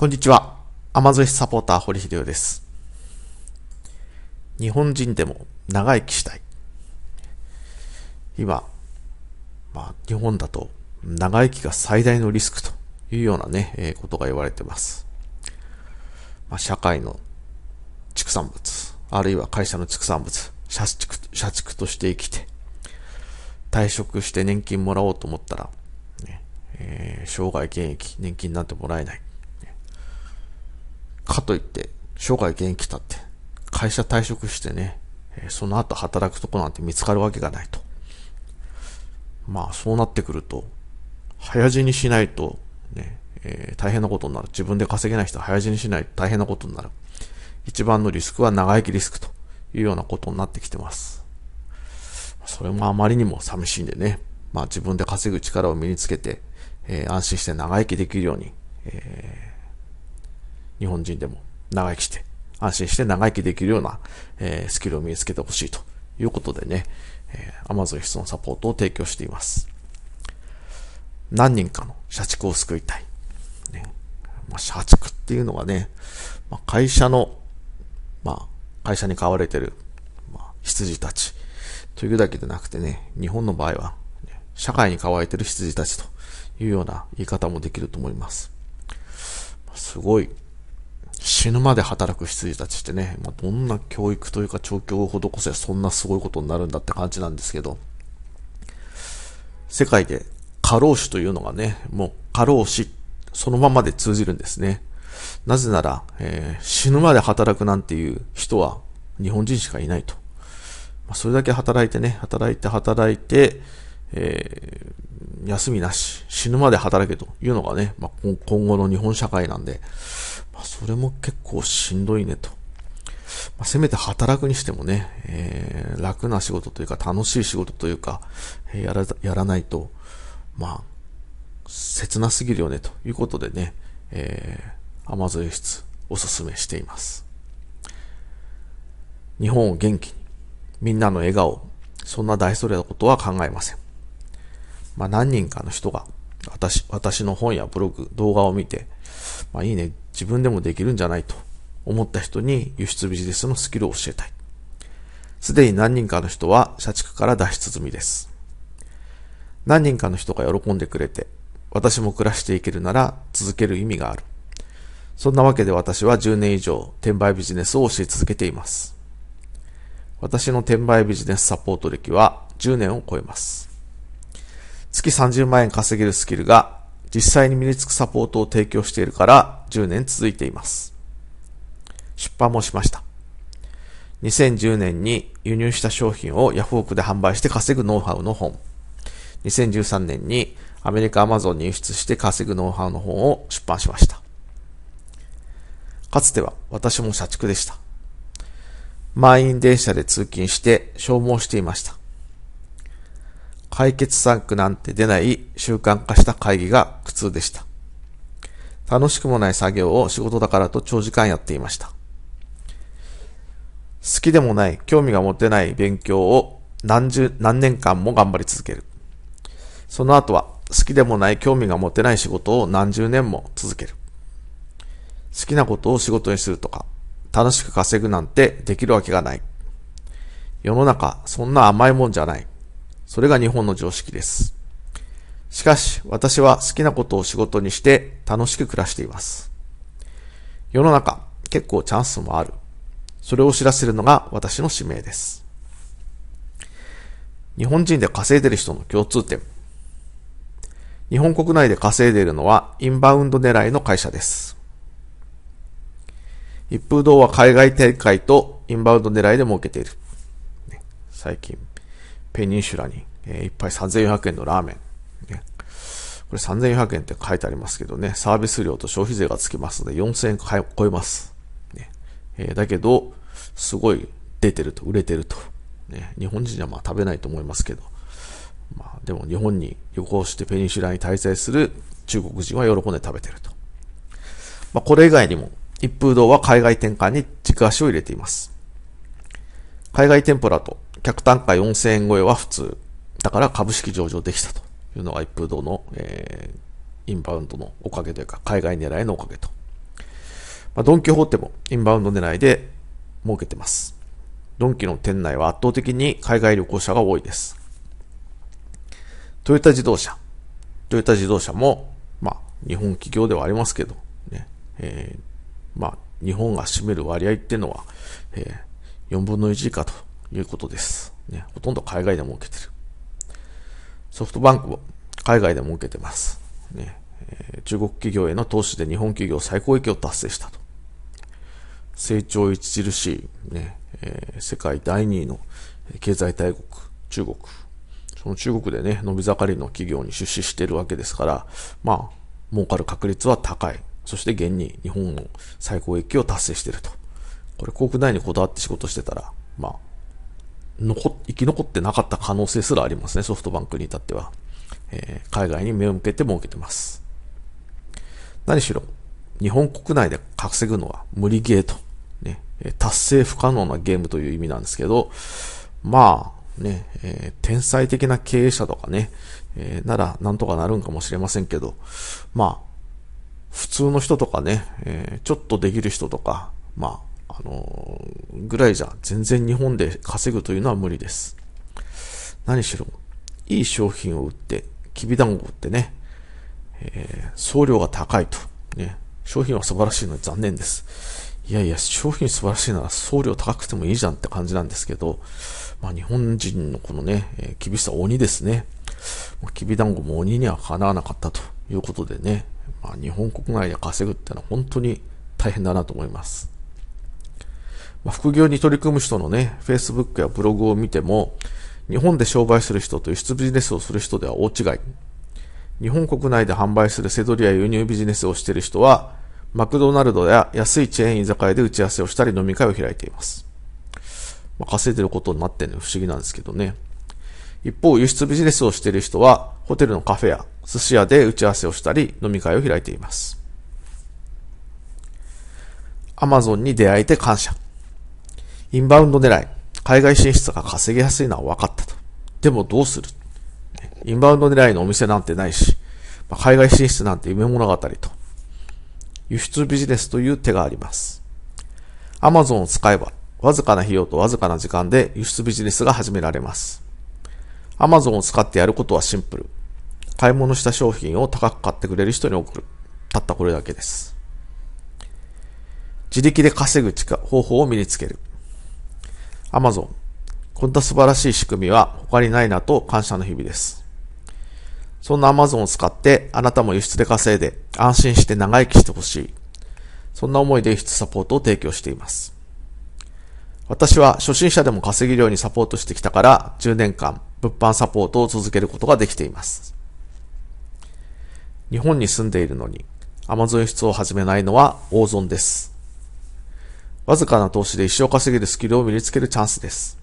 こんにちは。アマゾサポーター堀秀夫です。日本人でも長生きしたい。今、まあ、日本だと長生きが最大のリスクというようなね、えー、ことが言われてます。まあ、社会の畜産物、あるいは会社の畜産物、社畜社畜として生きて、退職して年金もらおうと思ったら、ねえー、生涯現役、年金なんてもらえない。かといって、生涯現役立って、会社退職してね、その後働くとこなんて見つかるわけがないと。まあそうなってくると、早死にしないと、ね、えー、大変なことになる。自分で稼げない人は早死にしないと大変なことになる。一番のリスクは長生きリスクというようなことになってきてます。それもあまりにも寂しいんでね、まあ自分で稼ぐ力を身につけて、えー、安心して長生きできるように、えー日本人でも長生きして、安心して長生きできるような、えー、スキルを身につけてほしいということでね、えー、Amazon 室のサポートを提供しています。何人かの社畜を救いたい。ねまあ、社畜っていうのがね、まあ、会社の、まあ、会社に飼われてる、まあ、羊たちというだけでなくてね、日本の場合は、ね、社会に飼われてる羊たちというような言い方もできると思います。すごい死ぬまで働く羊たちってね、まあ、どんな教育というか調教を施せそんなすごいことになるんだって感じなんですけど、世界で過労死というのがね、もう過労死そのままで通じるんですね。なぜなら、えー、死ぬまで働くなんていう人は日本人しかいないと。まあ、それだけ働いてね、働いて働いて、えー、休みなし、死ぬまで働けというのがね、まあ、今後の日本社会なんで、まあ、それも結構しんどいねと。まあ、せめて働くにしてもね、えー、楽な仕事というか、楽しい仕事というか、えー、やらやらないと、まあ、切なすぎるよねということでね、えー、アマゾン輸出おすすめしています。日本を元気に、みんなの笑顔、そんな大それたことは考えません。まあ、何人かの人が、私、私の本やブログ、動画を見て、まあ、いいね、自分でもできるんじゃないと思った人に輸出ビジネスのスキルを教えたい。すでに何人かの人は社畜から脱出済みです。何人かの人が喜んでくれて、私も暮らしていけるなら続ける意味がある。そんなわけで私は10年以上転売ビジネスを教え続けています。私の転売ビジネスサポート歴は10年を超えます。月30万円稼げるスキルが実際に身につくサポートを提供しているから10年続いています。出版もしました。2010年に輸入した商品をヤフオクで販売して稼ぐノウハウの本。2013年にアメリカアマゾンに輸出して稼ぐノウハウの本を出版しました。かつては私も社畜でした。満員電車で通勤して消耗していました。解決策なんて出ない習慣化した会議が苦痛でした。楽しくもない作業を仕事だからと長時間やっていました。好きでもない、興味が持てない勉強を何十、何年間も頑張り続ける。その後は好きでもない、興味が持てない仕事を何十年も続ける。好きなことを仕事にするとか、楽しく稼ぐなんてできるわけがない。世の中、そんな甘いもんじゃない。それが日本の常識です。しかし、私は好きなことを仕事にして楽しく暮らしています。世の中、結構チャンスもある。それを知らせるのが私の使命です。日本人で稼いでる人の共通点。日本国内で稼いでいるのはインバウンド狙いの会社です。一風堂は海外展開とインバウンド狙いで儲けている。最近ペニンシュラに、えー、1杯3400円のラーメン。ね、これ3400円って書いてありますけどね、サービス料と消費税がつきますので4000円超えます。ねえー、だけど、すごい出てると、売れてると。ね、日本人にはまあ食べないと思いますけど、まあ、でも日本に旅行してペニンシュラに滞在する中国人は喜んで食べてると。まあ、これ以外にも、一風堂は海外展開に軸足を入れています。海外店舗だと客単価4000円超えは普通。だから株式上場できたというのが一風堂の、えー、インバウンドのおかげというか、海外狙いのおかげと。まあ、ドン・キホーテもインバウンド狙いで儲けてます。ドンキの店内は圧倒的に海外旅行者が多いです。トヨタ自動車。トヨタ自動車も、まあ、日本企業ではありますけど、ね、えー、まあ、日本が占める割合っていうのは、えー、4分の1以下ということです。ね、ほとんど海外でも受けてる。ソフトバンクも海外でも受けてます。ねえー、中国企業への投資で日本企業最高益を達成したと。成長著しい、ねえー、世界第2位の経済大国、中国。その中国でね、伸び盛りの企業に出資してるわけですから、まあ、儲かる確率は高い。そして現に日本の最高益を達成してると。これ、国内にこだわって仕事してたら、まあ、残、生き残ってなかった可能性すらありますね、ソフトバンクに至っては。えー、海外に目を向けて儲けてます。何しろ、日本国内で稼ぐのは無理ゲーと、ね、達成不可能なゲームという意味なんですけど、まあ、ね、えー、天才的な経営者とかね、えー、ならなんとかなるんかもしれませんけど、まあ、普通の人とかね、えー、ちょっとできる人とか、まあ、あのぐらいじゃ全然日本で稼ぐというのは無理です。何しろ、いい商品を売って、きびだんごを売ってね、えー、送料が高いと。ね、商品は素晴らしいので残念です。いやいや、商品素晴らしいなら送料高くてもいいじゃんって感じなんですけど、まあ日本人のこのね、えー、厳しさ鬼ですね。きびだんごも鬼にはかなわなかったということでね、まあ、日本国内で稼ぐってのは本当に大変だなと思います。まあ、副業に取り組む人のね、Facebook やブログを見ても、日本で商売する人と輸出ビジネスをする人では大違い。日本国内で販売するセドリや輸入ビジネスをしている人は、マクドナルドや安いチェーン居酒屋で打ち合わせをしたり飲み会を開いています。まあ、稼いでることになってね、の不思議なんですけどね。一方、輸出ビジネスをしている人は、ホテルのカフェや寿司屋で打ち合わせをしたり飲み会を開いています。Amazon に出会えて感謝。インバウンド狙い、海外進出が稼ぎやすいのは分かったと。でもどうするインバウンド狙いのお店なんてないし、まあ、海外進出なんて夢物語と。輸出ビジネスという手があります。Amazon を使えば、わずかな費用とわずかな時間で輸出ビジネスが始められます。Amazon を使ってやることはシンプル。買い物した商品を高く買ってくれる人に送る。たったこれだけです。自力で稼ぐ方法を身につける。Amazon。こんな素晴らしい仕組みは他にないなと感謝の日々です。そんな Amazon を使ってあなたも輸出で稼いで安心して長生きしてほしい。そんな思いで輸出サポートを提供しています。私は初心者でも稼ぎるようにサポートしてきたから10年間物販サポートを続けることができています。日本に住んでいるのに Amazon 輸出を始めないのは大損です。わずかな投資で一生稼げるスキルを身につけるチャンスです。